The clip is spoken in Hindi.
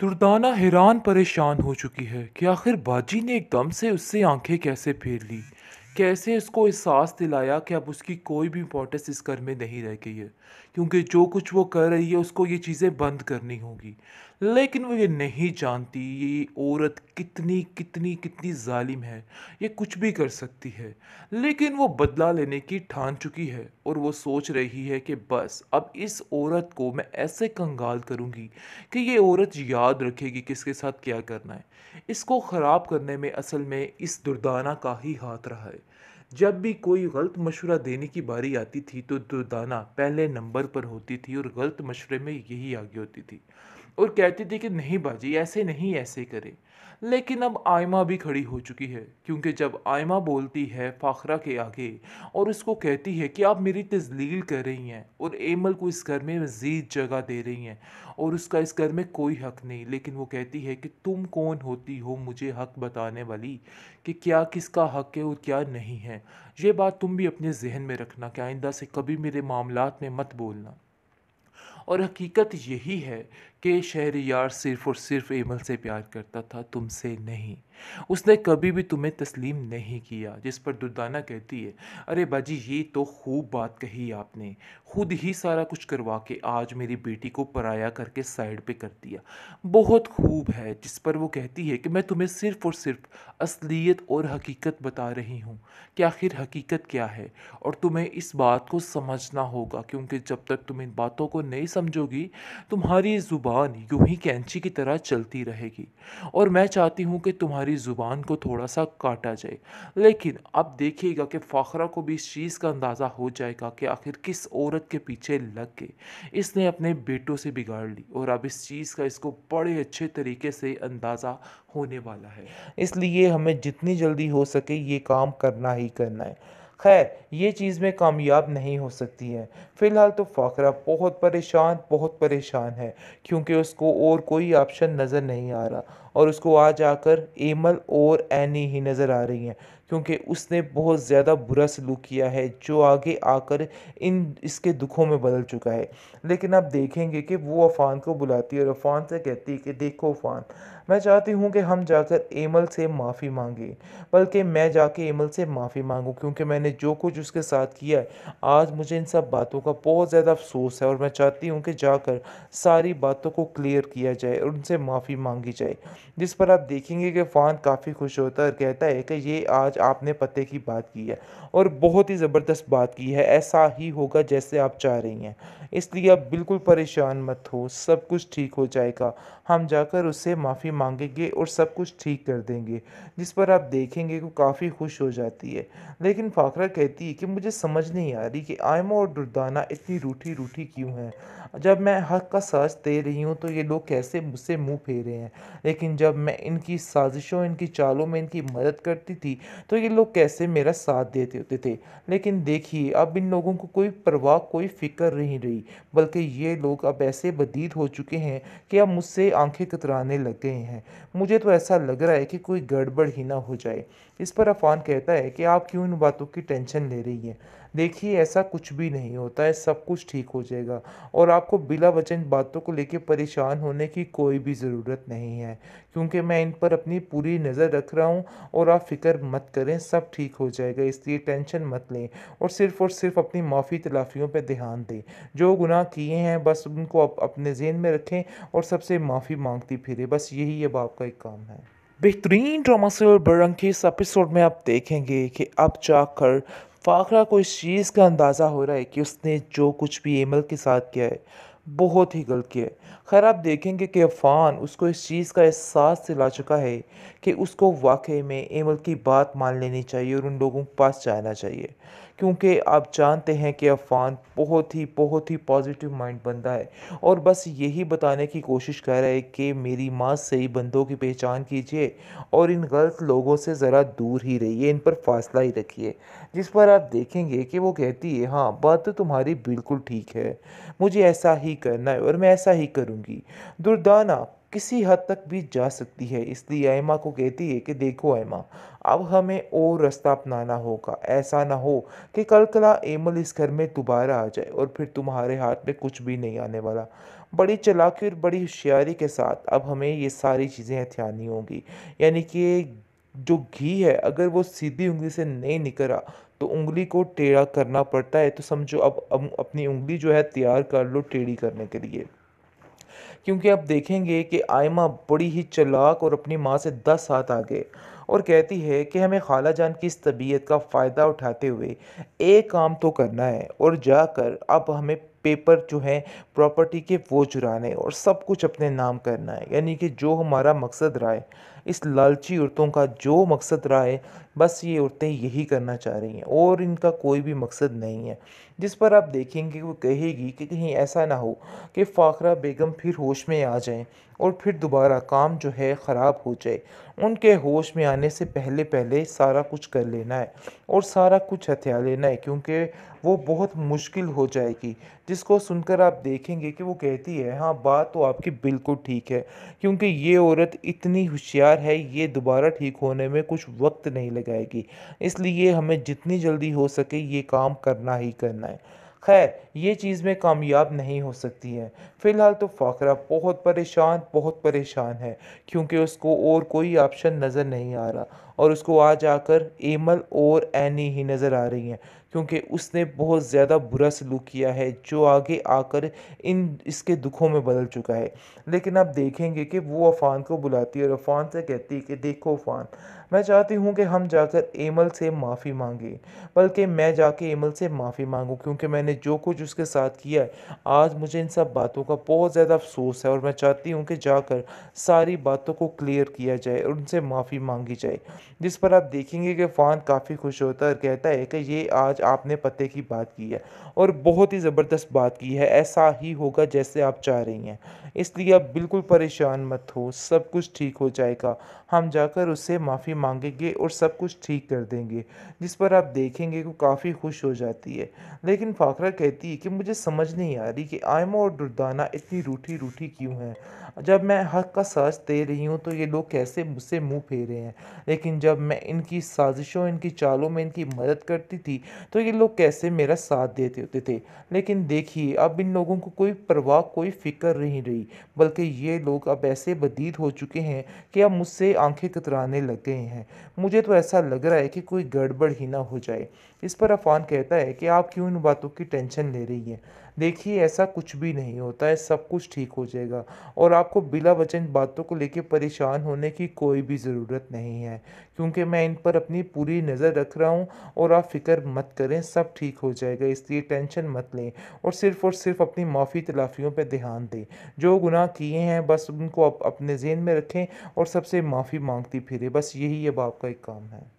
दुर्दाना हैरान परेशान हो चुकी है कि आखिर बाजी ने एकदम से उससे आंखें कैसे फेर ली कैसे उसको एहसास दिलाया कि अब उसकी कोई भी इम्पोर्टेंस इस घर में नहीं रह गई है क्योंकि जो कुछ वो कर रही है उसको ये चीज़ें बंद करनी होगी लेकिन वो ये नहीं जानती ये औरत कितनी कितनी कितनी जालिम है ये कुछ भी कर सकती है लेकिन वो बदला लेने की ठान चुकी है और वो सोच रही है कि बस अब इस औरत को मैं ऐसे कंगाल करूँगी कि ये औरत याद रखेगी किसके साथ क्या करना है इसको ख़राब करने में असल में इस दुर्दाना का ही हाथ रहा है जब भी कोई गलत मशवरा देने की बारी आती थी तो दुर्दाना पहले नंबर पर होती थी और गलत मशवरे में यही आगे होती थी और कहती थी कि नहीं बाजी ऐसे नहीं ऐसे करें लेकिन अब आयमा भी खड़ी हो चुकी है क्योंकि जब आयमा बोलती है फ़ाखरा के आगे और उसको कहती है कि आप मेरी तजलील कर रही हैं और एमल को इस घर में मज़ीद जगह दे रही हैं और उसका इस घर में कोई हक नहीं लेकिन वो कहती है कि तुम कौन होती हो मुझे हक बताने वाली कि क्या किसका हक है और क्या नहीं है ये बात तुम भी अपने जहन में रखना कि आइंदा से कभी मेरे मामला में मत बोलना और हकीकत यही है कि शहर यार सिर्फ और सिर्फ एमल से प्यार करता था तुमसे नहीं उसने कभी भी तुम्हें तस्लीम नहीं किया जिस पर दुर्दाना कहती है अरे बाजी ये तो खूब बात कही आपने खुद ही सारा कुछ करवा के आज मेरी बेटी को पराया करके साइड पे कर दिया बहुत खूब है जिस पर वो कहती है कि मैं तुम्हें सिर्फ और सिर्फ असलियत और हकीकत बता रही हूँ कि आखिर हकीकत क्या है और तुम्हें इस बात को समझना होगा क्योंकि जब तक तुम इन बातों को नहीं समझोगी तुम्हारी ज़ुबान ज़ुबान यूं ही कैंची की तरह चलती रहेगी और मैं चाहती हूँ कि तुम्हारी ज़ुबान को थोड़ा सा काटा जाए लेकिन अब देखिएगा कि फ़ाखरा को भी इस चीज़ का अंदाज़ा हो जाएगा कि आखिर किस औरत के पीछे लग के इसने अपने बेटों से बिगाड़ ली और अब इस चीज़ का इसको बड़े अच्छे तरीके से अंदाज़ा होने वाला है इसलिए हमें जितनी जल्दी हो सके ये काम करना ही करना है खैर ये चीज़ में कामयाब नहीं हो सकती है फ़िलहाल तो फ़ाकरा बहुत परेशान बहुत परेशान है क्योंकि उसको और कोई ऑप्शन नज़र नहीं आ रहा और उसको आज आकर एमल और एनी ही नज़र आ रही हैं क्योंकि उसने बहुत ज़्यादा बुरा सलूक किया है जो आगे आकर इन इसके दुखों में बदल चुका है लेकिन आप देखेंगे कि वो अफ़ान को बुलाती है और अफ़ान से कहती है कि देखो अफ़ान मैं चाहती हूँ कि हम जाकर एमल से माफ़ी मांगें बल्कि मैं जाके एमल से माफ़ी मांगूँ क्योंकि मैंने जो कुछ उसके साथ किया है आज मुझे इन सब बातों का बहुत ज़्यादा अफसोस है और मैं चाहती हूँ कि जाकर सारी बातों को क्लियर किया जाए और उनसे माफ़ी मांगी जाए जिस पर आप देखेंगे कि फ़ान काफ़ी खुश होता है और कहता है कि ये आज आपने पते की बात की है और बहुत ही ज़बरदस्त बात की है ऐसा ही होगा जैसे आप चाह रही हैं इसलिए आप बिल्कुल परेशान मत हो सब कुछ ठीक हो जाएगा हम जाकर उससे माफ़ी मांगेंगे और सब कुछ ठीक कर देंगे जिस पर आप देखेंगे वो काफ़ी खुश हो जाती है लेकिन फाखरा कहती है कि मुझे समझ नहीं आ रही कि आयमा और दुर्दाना इतनी रूठी रूठी क्यों हैं जब मैं हक का साज दे रही हूँ तो ये लोग कैसे मुझसे मुँह फेरे हैं लेकिन जब मैं इनकी साजिशों इनकी चालों में इनकी मदद करती थी तो ये लोग कैसे मेरा साथ देते होते थे लेकिन देखिए अब इन लोगों को कोई परवाह कोई फिक्र नहीं रही बल्कि ये लोग अब ऐसे बदीद हो चुके हैं कि अब मुझसे आंखें कतराने लग गए हैं मुझे तो ऐसा लग रहा है कि कोई गड़बड़ ही ना हो जाए इस पर अफान कहता है कि आप क्यों इन बातों की टेंशन ले रही हैं देखिए ऐसा कुछ भी नहीं होता है सब कुछ ठीक हो जाएगा और आपको बिला वचन बातों को लेकर परेशान होने की कोई भी ज़रूरत नहीं है क्योंकि मैं इन पर अपनी पूरी नज़र रख रहा हूँ और आप फिक्र मत करें सब ठीक हो जाएगा इसलिए टेंशन मत लें और सिर्फ़ और सिर्फ अपनी माफ़ी तलाफियों पर ध्यान दें जो गुनाह किए हैं बस उनको आप अपने जेन में रखें और सबसे माफ़ी मांगती फिरें बस यही अब आपका एक काम है बेहतरीन ड्रामा सीरियल बरंग के इस एपिसोड में आप देखेंगे कि अब जाकर फाखरा को इस चीज़ का अंदाज़ा हो रहा है कि उसने जो कुछ भी एमल के साथ किया है बहुत ही गलत किया है खैर आप देखेंगे कि अफान उसको इस चीज़ का एहसास दिला चुका है कि उसको वाकई में एमल की बात मान लेनी चाहिए और उन लोगों के पास जाना चाहिए क्योंकि आप जानते हैं कि अफान बहुत ही बहुत ही पॉजिटिव माइंड बंदा है और बस यही बताने की कोशिश कर रहा है कि मेरी माँ सही बंदों की पहचान कीजिए और इन गलत लोगों से ज़रा दूर ही रहिए इन पर फासला ही रखिए जिस पर आप देखेंगे कि वो कहती है हाँ बात तो तुम्हारी बिल्कुल ठीक है मुझे ऐसा ही करना है और मैं ऐसा ही करूँ करूँगी दुर्दाना किसी हद तक भी जा सकती है इसलिए आयमा को कहती है कि देखो आयमा अब हमें और रास्ता अपनाना होगा ऐसा ना हो कि कल कला एमल इस घर में दोबारा आ जाए और फिर तुम्हारे हाथ में कुछ भी नहीं आने वाला बड़ी चलाकी और बड़ी होशियारी के साथ अब हमें ये सारी चीज़ें हथियानी होंगी यानी कि जो घी है अगर वो सीधी उंगली से नहीं निकला तो उंगली को टेढ़ा करना पड़ता है तो समझो अब अपनी उंगली जो है तैयार कर लो टेढ़ी करने के लिए क्योंकि आप देखेंगे कि आयमा बड़ी ही चलाक और अपनी माँ से दस हाथ आगे और कहती है कि हमें खाला जान की इस तबीयत का फ़ायदा उठाते हुए एक काम तो करना है और जाकर अब हमें पेपर जो हैं प्रॉपर्टी के वो चुराने और सब कुछ अपने नाम करना है यानी कि जो हमारा मकसद रहा है इस लालची औरतों का जो मकसद रहा है बस ये औरतें यही करना चाह रही हैं और इनका कोई भी मकसद नहीं है जिस पर आप देखेंगे वो कहेगी कि कहीं ऐसा ना हो कि फ़ाखरा बेगम फिर होश में आ जाएं और फिर दोबारा काम जो है ख़राब हो जाए उनके होश में आने से पहले पहले सारा कुछ कर लेना है और सारा कुछ हथियार लेना है क्योंकि वो बहुत मुश्किल हो जाएगी जिसको सुनकर आप देखेंगे कि वो कहती है हाँ बात तो आपकी बिल्कुल ठीक है क्योंकि ये औरत इतनी होशियार है ये दोबारा ठीक होने में कुछ वक्त नहीं लगाएगी इसलिए हमें जितनी जल्दी हो सके ये काम करना ही करना है खैर ये चीज़ में कामयाब नहीं हो सकती है फ़िलहाल तो फ़ाकरा बहुत परेशान बहुत परेशान है क्योंकि उसको और कोई ऑप्शन नज़र नहीं आ रहा और उसको आज आकर एमल और एनी ही नज़र आ रही हैं क्योंकि उसने बहुत ज़्यादा बुरा सलूक किया है जो आगे आकर इन इसके दुखों में बदल चुका है लेकिन आप देखेंगे कि वो अफ़ान को बुलाती है और अफ़ान से कहती है कि देखो अफ़ान मैं चाहती हूँ कि हम जाकर एमल से माफ़ी मांगे बल्कि मैं जाके एमल से माफ़ी मांगूँ क्योंकि मैंने जो कुछ उसके साथ किया है आज मुझे इन सब बातों का बहुत ज़्यादा अफसोस है और मैं चाहती हूँ कि जाकर सारी बातों को क्लियर किया जाए और उनसे माफ़ी मांगी जाए जिस पर आप देखेंगे कि फ़ान काफ़ी खुश होता है और कहता है कि ये आज आपने पते की बात की है और बहुत ही ज़बरदस्त बात की है ऐसा ही होगा जैसे आप चाह रही हैं इसलिए आप बिल्कुल परेशान मत हो सब कुछ ठीक हो जाएगा हम जाकर उससे माफ़ी मांगेंगे और सब कुछ ठीक कर देंगे जिस पर आप देखेंगे कि काफ़ी खुश हो जाती है लेकिन फ़ाकरा कहती है कि मुझे समझ नहीं आ रही कि आयमा और दुर्दाना इतनी रूठी रूठी क्यों हैं जब मैं हक का सांस दे रही हूँ तो ये लोग कैसे मुझसे मुँह फेरे हैं लेकिन जब मैं इनकी साजिशों इनकी चालों में इनकी मदद करती थी तो ये लोग कैसे मेरा साथ देते होते थे लेकिन देखिए अब इन लोगों को कोई परवाह कोई फिक्र नहीं रही बल्कि ये लोग अब ऐसे बदीद हो चुके हैं कि अब मुझसे आंखें कतराने लग गए हैं मुझे तो ऐसा लग रहा है कि कोई गड़बड़ ही ना हो जाए इस पर अफान कहता है कि आप क्यों इन बातों की टेंशन ले रही हैं देखिए ऐसा कुछ भी नहीं होता है सब कुछ ठीक हो जाएगा और आपको बिला वचन बातों को लेकर परेशान होने की कोई भी ज़रूरत नहीं है क्योंकि मैं इन पर अपनी पूरी नज़र रख रहा हूँ और आप फिक्र मत करें सब ठीक हो जाएगा इसलिए टेंशन मत लें और सिर्फ़ और सिर्फ अपनी माफ़ी तलाफियों पर ध्यान दें जो गुनाह किए हैं बस उनको अप, अपने जेन में रखें और सबसे माफ़ी मांगती फिरें बस यही अब आपका एक काम है